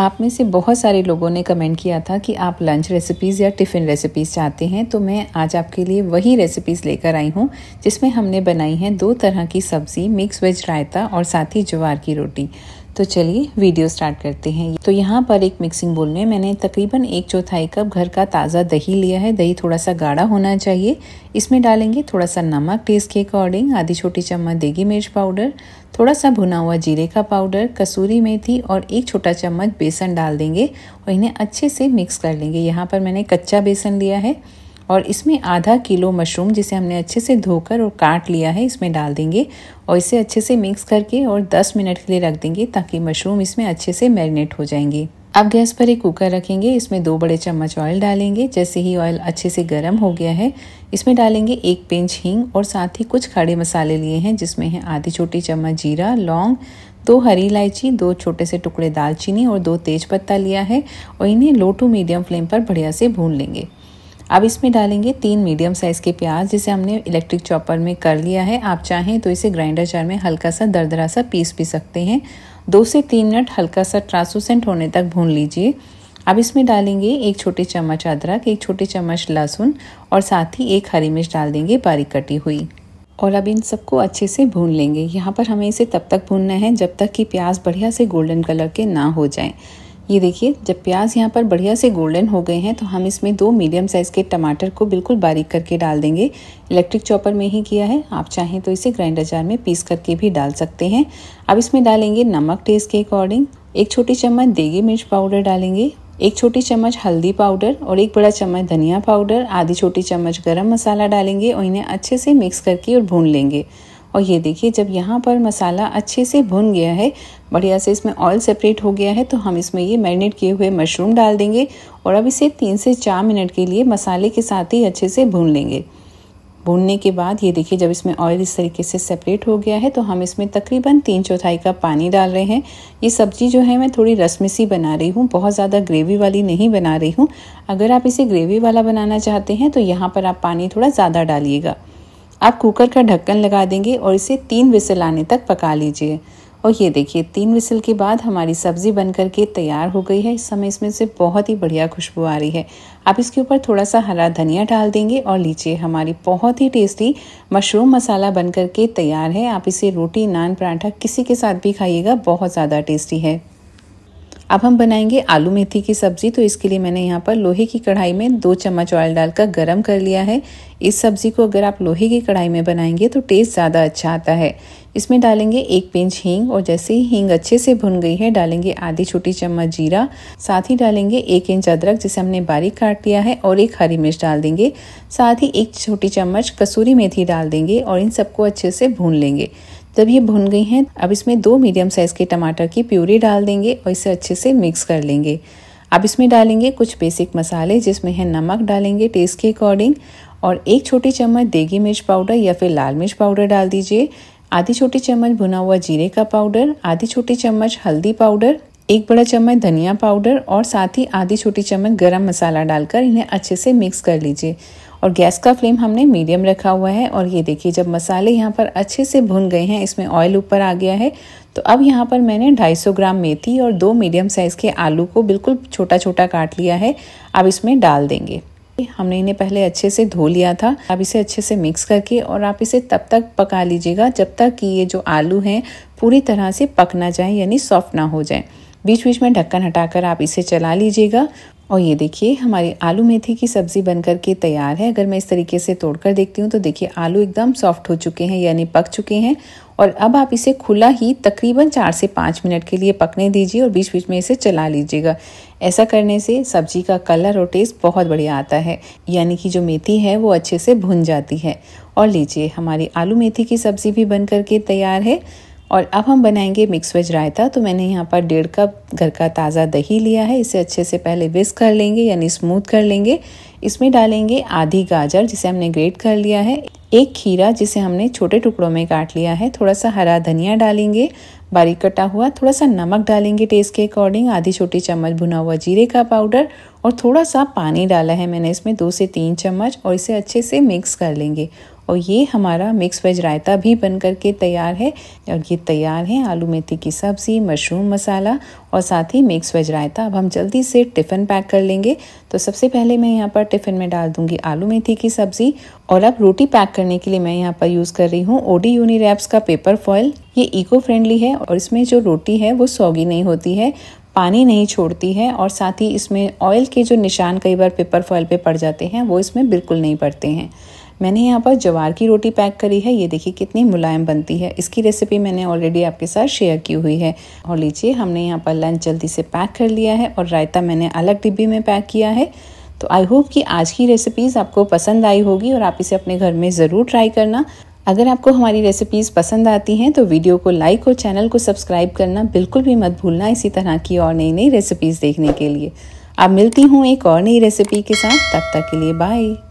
आप में से बहुत सारे लोगों ने कमेंट किया था कि आप लंच रेसिपीज़ या टिफ़िन रेसिपीज़ चाहते हैं तो मैं आज आपके लिए वही रेसिपीज़ लेकर आई हूँ जिसमें हमने बनाई हैं दो तरह की सब्ज़ी मिक्स वेज रायता और साथ ही ज्वार की रोटी तो चलिए वीडियो स्टार्ट करते हैं तो यहाँ पर एक मिक्सिंग बोल में मैंने तकरीबन एक चौथाई कप घर का ताज़ा दही लिया है दही थोड़ा सा गाढ़ा होना चाहिए इसमें डालेंगे थोड़ा सा नमक टेस्ट के अकॉर्डिंग आधी छोटी चम्मच देगी मिर्च पाउडर थोड़ा सा भुना हुआ जीरे का पाउडर कसूरी मेथी और एक छोटा चम्मच बेसन डाल देंगे और इन्हें अच्छे से मिक्स कर लेंगे यहाँ पर मैंने कच्चा बेसन लिया है और इसमें आधा किलो मशरूम जिसे हमने अच्छे से धोकर और काट लिया है इसमें डाल देंगे और इसे अच्छे से मिक्स करके और 10 मिनट के लिए रख देंगे ताकि मशरूम इसमें अच्छे से मैरिनेट हो जाएंगे अब गैस पर एक कुकर रखेंगे इसमें दो बड़े चम्मच ऑयल डालेंगे जैसे ही ऑयल अच्छे से गर्म हो गया है इसमें डालेंगे एक पिंच हींग और साथ ही कुछ खड़े मसाले लिए हैं जिसमें हैं आधी छोटी चम्मच जीरा लौंग दो हरी इलायची दो छोटे से टुकड़े दालचीनी और दो तेज पत्ता लिया है और इन्हें लो टू मीडियम फ्लेम पर बढ़िया से भून लेंगे अब इसमें डालेंगे तीन मीडियम साइज़ के प्याज जिसे हमने इलेक्ट्रिक चॉपर में कर लिया है आप चाहें तो इसे ग्राइंडर जार में हल्का सा दरदरा सा पीस भी सकते हैं दो से तीन मिनट हल्का सा ट्रांसूसेंट होने तक भून लीजिए अब इसमें डालेंगे एक छोटे चम्मच अदरक एक छोटे चम्मच लहसुन और साथ ही एक हरी मिर्च डाल देंगे बारीक कटी हुई और अब इन सबको अच्छे से भून लेंगे यहाँ पर हमें इसे तब तक भूनना है जब तक कि प्याज बढ़िया से गोल्डन कलर के ना हो जाएं ये देखिए जब प्याज यहाँ पर बढ़िया से गोल्डन हो गए हैं तो हम इसमें दो मीडियम साइज़ के टमाटर को बिल्कुल बारीक करके डाल देंगे इलेक्ट्रिक चॉपर में ही किया है आप चाहें तो इसे ग्राइंडर जार में पीस करके भी डाल सकते हैं अब इसमें डालेंगे नमक टेस्ट के अकॉर्डिंग एक छोटी चम्मच देगी मिर्च पाउडर डालेंगे एक छोटी चम्मच हल्दी पाउडर और एक बड़ा चम्मच धनिया पाउडर आधी छोटी चम्मच गरम मसाला डालेंगे और इन्हें अच्छे से मिक्स करके और भून लेंगे और ये देखिए जब यहाँ पर मसाला अच्छे से भुन गया है बढ़िया से इसमें ऑयल सेपरेट हो गया है तो हम इसमें ये मैरिनेट किए हुए मशरूम डाल देंगे और अब इसे तीन से चार मिनट के लिए मसाले के साथ ही अच्छे से भून लेंगे भूनने के बाद ये देखिए जब इसमें ऑयल इस तरीके से सेपरेट हो गया है तो हम इसमें तकरीबन तीन चौथाई कप पानी डाल रहे हैं ये सब्जी जो है मैं थोड़ी रस्म सी बना रही हूँ बहुत ज़्यादा ग्रेवी वाली नहीं बना रही हूँ अगर आप इसे ग्रेवी वाला बनाना चाहते हैं तो यहाँ पर आप पानी थोड़ा ज़्यादा डालिएगा आप कुकर का ढक्कन लगा देंगे और इसे तीन विसल आने तक पका लीजिए और ये देखिए तीन विसल के बाद हमारी सब्ज़ी बन करके के तैयार हो गई है इस समय इसमें से बहुत ही बढ़िया खुशबू आ रही है आप इसके ऊपर थोड़ा सा हरा धनिया डाल देंगे और लीजिए हमारी बहुत ही टेस्टी मशरूम मसाला बन करके तैयार है आप इसे रोटी नान पराठा किसी के साथ भी खाइएगा बहुत ज़्यादा टेस्टी है अब हम बनाएंगे आलू मेथी की सब्ज़ी तो इसके लिए मैंने यहाँ पर लोहे की कढ़ाई में दो चम्मच ऑयल डालकर गर्म कर लिया है इस सब्ज़ी को अगर आप लोहे की कढ़ाई में बनाएंगे तो टेस्ट ज़्यादा अच्छा आता है इसमें डालेंगे एक पिंच हींग और जैसे ही हींग अच्छे से भुन गई है डालेंगे आधी छोटी चम्मच जीरा साथ ही डालेंगे एक इंच अदरक जिसे हमने बारीक काट लिया है और एक हरी मिर्च डाल देंगे साथ ही एक छोटी चम्मच कसूरी मेथी डाल देंगे और इन सबको अच्छे से भून लेंगे जब ये भुन गई हैं अब इसमें दो मीडियम साइज़ के टमाटर की प्यूरी डाल देंगे और इसे अच्छे से मिक्स कर लेंगे अब इसमें डालेंगे कुछ बेसिक मसाले जिसमें है नमक डालेंगे टेस्ट के अकॉर्डिंग और एक छोटी चम्मच देगी मिर्च पाउडर या फिर लाल मिर्च पाउडर डाल दीजिए आधी छोटी चम्मच भुना हुआ जीरे का पाउडर आधी छोटी चम्मच हल्दी पाउडर एक बड़ा चम्मच धनिया पाउडर और साथ ही आधी छोटी चम्मच गरम मसाला डालकर इन्हें अच्छे से मिक्स कर लीजिए और गैस का फ्लेम हमने मीडियम रखा हुआ है और ये देखिए जब मसाले यहाँ पर अच्छे से भुन गए हैं इसमें ऑयल ऊपर आ गया है तो अब यहाँ पर मैंने 250 ग्राम मेथी और दो मीडियम साइज़ के आलू को बिल्कुल छोटा छोटा काट लिया है अब इसमें डाल देंगे हमने इन्हें पहले अच्छे से धो लिया था अब इसे अच्छे से मिक्स करके और आप इसे तब तक पका लीजिएगा जब तक कि ये जो आलू हैं पूरी तरह से पक ना जाए यानी सॉफ्ट ना हो जाए बीच बीच में ढक्कन हटाकर आप इसे चला लीजिएगा और ये देखिए हमारी आलू मेथी की सब्ज़ी बन के तैयार है अगर मैं इस तरीके से तोड़कर देखती हूँ तो देखिए आलू एकदम सॉफ्ट हो चुके हैं यानी पक चुके हैं और अब आप इसे खुला ही तकरीबन चार से पाँच मिनट के लिए पकने दीजिए और बीच बीच में इसे चला लीजिएगा ऐसा करने से सब्जी का कलर और टेस्ट बहुत बढ़िया आता है यानी कि जो मेथी है वो अच्छे से भुन जाती है और लीजिए हमारी आलू मेथी की सब्ज़ी भी बन कर के तैयार है और अब हम बनाएंगे मिक्स वेज रायता तो मैंने यहाँ पर डेढ़ कप घर का ताज़ा दही लिया है इसे अच्छे से पहले विस्क कर लेंगे यानी स्मूथ कर लेंगे इसमें डालेंगे आधी गाजर जिसे हमने ग्रेट कर लिया है एक खीरा जिसे हमने छोटे टुकड़ों में काट लिया है थोड़ा सा हरा धनिया डालेंगे बारीक कटा हुआ थोड़ा सा नमक डालेंगे टेस्ट के अकॉर्डिंग आधी छोटी चम्मच भुना हुआ जीरे का पाउडर और थोड़ा सा पानी डाला है मैंने इसमें दो से तीन चम्मच और इसे अच्छे से मिक्स कर लेंगे और ये हमारा मिक्स वेज रायता भी बन करके तैयार है और ये तैयार है आलू मेथी की सब्ज़ी मशरूम मसाला और साथ ही मिक्स वेज रायता अब हम जल्दी से टिफ़िन पैक कर लेंगे तो सबसे पहले मैं यहाँ पर टिफ़िन में डाल दूँगी आलू मेथी की सब्ज़ी और अब रोटी पैक करने के लिए मैं यहाँ पर यूज़ कर रही हूँ ओडी यूनी रैप्स का पेपर फॉयल ये इको फ्रेंडली है और इसमें जो रोटी है वो सौगी नहीं होती है पानी नहीं छोड़ती है और साथ ही इसमें ऑयल के जो निशान कई बार पेपर फॉयल पर पड़ जाते हैं वो इसमें बिल्कुल नहीं पड़ते हैं मैंने यहाँ पर जवार की रोटी पैक करी है ये देखिए कितनी मुलायम बनती है इसकी रेसिपी मैंने ऑलरेडी आपके साथ शेयर की हुई है और लीजिए हमने यहाँ पर लंच जल्दी से पैक कर लिया है और रायता मैंने अलग डिब्बी में पैक किया है तो आई होप कि आज की रेसिपीज़ आपको पसंद आई होगी और आप इसे अपने घर में ज़रूर ट्राई करना अगर आपको हमारी रेसिपीज़ पसंद आती हैं तो वीडियो को लाइक और चैनल को सब्सक्राइब करना बिल्कुल भी मत भूलना इसी तरह की और नई नई रेसिपीज़ देखने के लिए अब मिलती हूँ एक और नई रेसिपी के साथ तब तक के लिए बाय